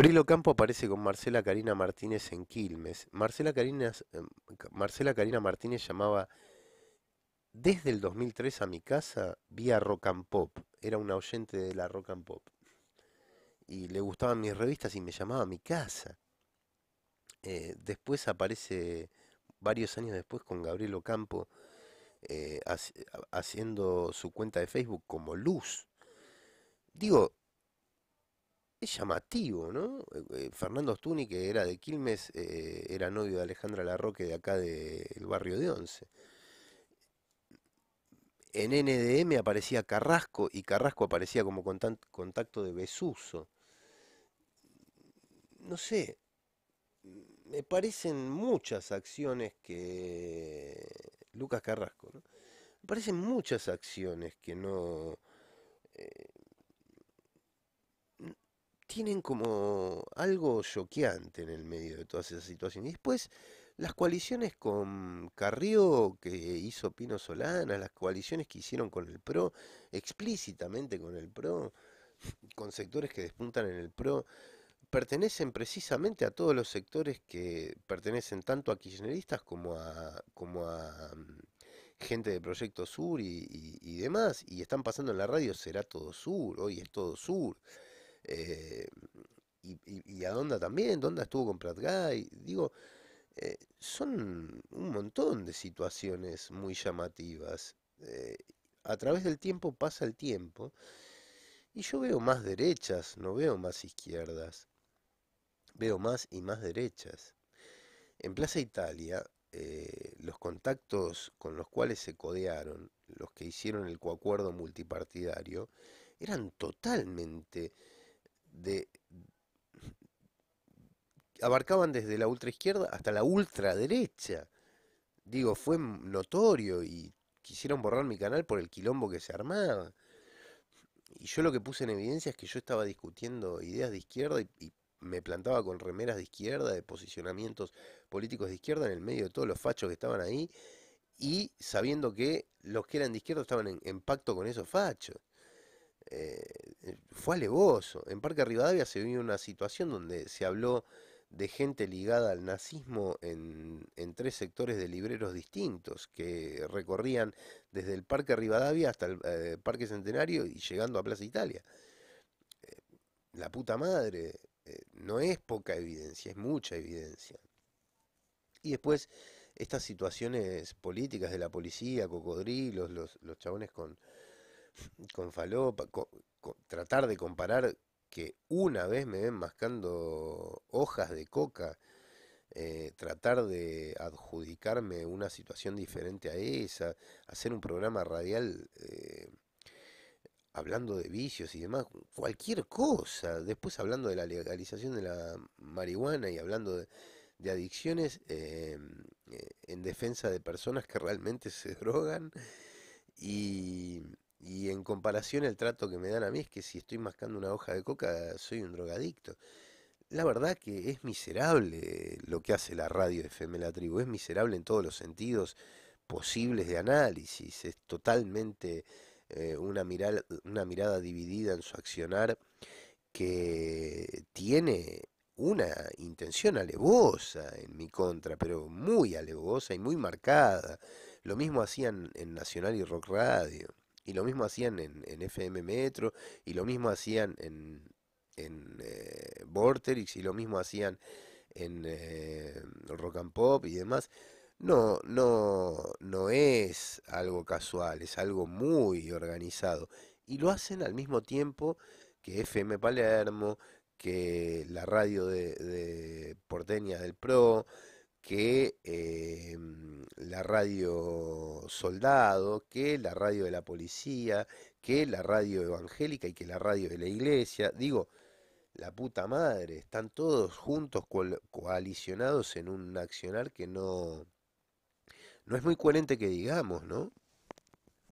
Gabrielo Campo aparece con Marcela Karina Martínez en Quilmes. Marcela Karina, em, Marcela Karina Martínez llamaba desde el 2003 a mi casa vía rock and pop. Era una oyente de la rock and pop. Y le gustaban mis revistas y me llamaba a mi casa. Eh, después aparece varios años después con Gabriel Ocampo eh, haciendo su cuenta de Facebook como Luz. Digo, es llamativo, ¿no? Eh, eh, Fernando Ostuni, que era de Quilmes, eh, era novio de Alejandra Larroque de acá del barrio de Once. En NDM aparecía Carrasco y Carrasco aparecía como contacto de Besuso. No sé, me parecen muchas acciones que... Lucas Carrasco, ¿no? Me parecen muchas acciones que no tienen como algo choqueante en el medio de todas esas situaciones. Y después las coaliciones con Carrió que hizo Pino Solana, las coaliciones que hicieron con el PRO, explícitamente con el PRO, con sectores que despuntan en el PRO, pertenecen precisamente a todos los sectores que pertenecen tanto a kirchneristas como a, como a mm, gente de Proyecto Sur y, y demás, y están pasando en la radio, será todo sur, hoy es todo sur eh, y, a Donda también, Donda estuvo con Prat y Digo, eh, son un montón de situaciones muy llamativas. Eh, a través del tiempo pasa el tiempo y yo veo más derechas, no veo más izquierdas. Veo más y más derechas. En Plaza Italia, los contactos con los cuales se codearon, los que hicieron el coacuerdo multipartidario, eran totalmente de abarcaban desde la ultra izquierda hasta la ultraderecha. Digo, fue notorio y quisieron borrar mi canal por el quilombo que se armaba. Y yo lo que puse en evidencia es que yo estaba discutiendo ideas de izquierda y, me plantaba con remeras de izquierda, de posicionamientos políticos de izquierda en el medio de todos los fachos que estaban ahí y sabiendo que los que eran de izquierda estaban en pacto con esos fachos. Eh, eh, fue alevoso. En Parque Rivadavia se vio una situación donde se habló de gente ligada al nazismo en, tres sectores de libreros distintos que recorrían desde el Parque Rivadavia hasta el eh, Parque Centenario y llegando a Plaza Italia. la puta madre, no es poca evidencia, es mucha evidencia. Y después estas situaciones políticas de la policía, cocodrilos, los chabones con, con falopa, tratar de comparar que una vez me ven mascando hojas de coca, eh, tratar de adjudicarme una situación diferente a esa, hacer un programa radial eh, hablando de vicios y demás, cualquier cosa, después hablando de la legalización de la marihuana y hablando de, adicciones em, eh, en defensa de personas que realmente se drogan y y en comparación el trato que me dan a mí es que si estoy mascando una hoja de coca soy un drogadicto. La verdad que es miserable lo que hace la radio FM La Tribu, es miserable en todos los sentidos posibles de análisis, es totalmente eh, una, mirada, una mirada dividida en su accionar que tiene una intención alevosa en mi contra, pero muy alevosa y muy marcada. Lo mismo hacían en Nacional y Rock Radio. Y lo mismo hacían en, FM Metro, y lo mismo hacían en, en eh, y lo mismo hacían en eh, Rock and Pop y demás. No, no, no es algo casual, es algo muy organizado. Y lo hacen al mismo tiempo que FM Palermo, que la radio de, de Porteña del Pro, que em, la radio soldado, que la radio de la policía, que la radio evangélica y que la radio de la iglesia. Digo, la puta madre, están todos juntos coalicionados en un accionar que no, no es muy coherente que digamos, ¿no?